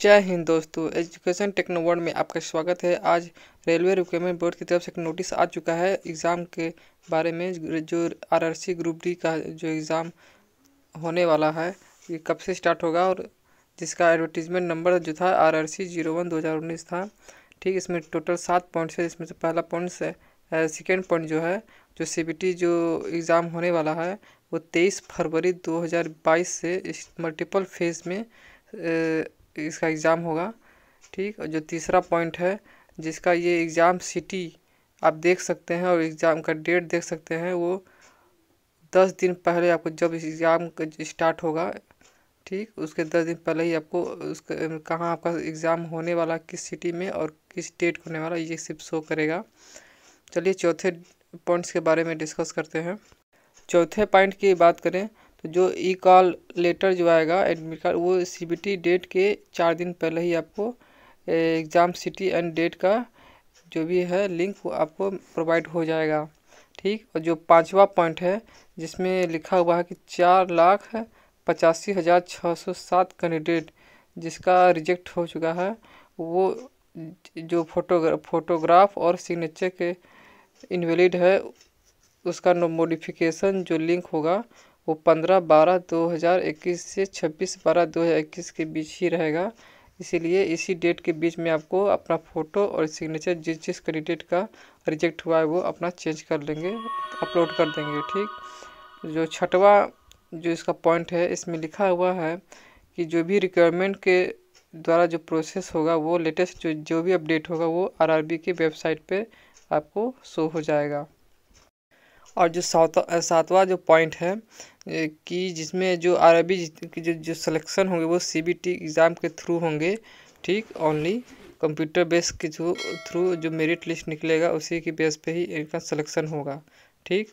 जय हिंद दोस्तों education techno world में आपका स्वागत है आज रेलवे रिक्वायरमेंट बोर्ड की तरफ से एक नोटिस आ चुका है एग्ज़ाम के बारे में जो आरआरसी ग्रुप डी का जो एग्ज़ाम होने वाला है ये कब से स्टार्ट होगा और जिसका एडवर्टीजमेंट नंबर जो था R R C zero one दो हज़ार उन्नीस था ठीक इसमें टोटल सात पॉइंट्स है इसमें से पहला पॉइंट्स है सेकेंड पॉइंट जो है जो सी बी टी जो एग्ज़ाम होने वाला है वो तेईस फरवरी दो हज़ार बाईस से इस मल्टीपल फेज़ में ए, इसका एग्ज़ाम होगा ठीक और जो तीसरा पॉइंट है जिसका ये एग्ज़ाम सिटी आप देख सकते हैं और एग्ज़ाम का डेट देख सकते हैं वो दस दिन पहले आपको जब इस एग्ज़ाम स्टार्ट होगा ठीक उसके दस दिन पहले ही आपको उसका कहाँ आपका एग्ज़ाम होने वाला किस सिटी में और किस डेट होने वाला ये सिर्फ शो करेगा चलिए चौथे पॉइंट्स के बारे में डिस्कस करते हैं चौथे पॉइंट की बात करें जो ई कॉल लेटर जो आएगा एडमिट कार्ड वो सी डेट के चार दिन पहले ही आपको एग्ज़ाम सिटी एंड डेट का जो भी है लिंक वो आपको प्रोवाइड हो जाएगा ठीक और जो पांचवा पॉइंट है जिसमें लिखा हुआ है कि चार लाख पचासी हज़ार छः सौ सात कैंडिडेट जिसका रिजेक्ट हो चुका है वो जो फोटो फोटोग्राफ और सिग्नेचर के इनवेलिड है उसका नो मॉडिफिकेशन जो लिंक होगा वो पंद्रह बारह दो हज़ार इक्कीस से छब्बीस बारह दो हज़ार इक्कीस के बीच ही रहेगा इसीलिए इसी डेट के बीच में आपको अपना फ़ोटो और सिग्नेचर जिस जिस कैंडिडेट का रिजेक्ट हुआ है वो अपना चेंज कर लेंगे अपलोड कर देंगे ठीक जो छठवा जो इसका पॉइंट है इसमें लिखा हुआ है कि जो भी रिक्वायरमेंट के द्वारा जो प्रोसेस होगा वो लेटेस्ट जो जो भी अपडेट होगा वो आरआरबी की वेबसाइट पे आपको शो हो जाएगा और जो सातवा सातवां जो पॉइंट है कि जिसमें जो अरबी की जो जो सिलेक्शन होंगे वो सी बी टी एग्ज़ाम के थ्रू होंगे ठीक ओनली कंप्यूटर बेस के थ्रू थ्रू जो मेरिट लिस्ट निकलेगा उसी के बेस पे ही इनका सिलेक्शन होगा ठीक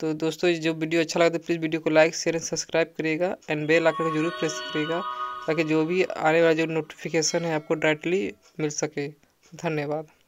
तो दोस्तों जो वीडियो अच्छा लगा तो प्लीज़ वीडियो को लाइक शेयर एंड सब्सक्राइब करिएगा एंड बेल आकर जरूर प्रेस करिएगा ताकि जो भी आने वाला जो नोटिफिकेशन है आपको डायरेक्टली मिल सके धन्यवाद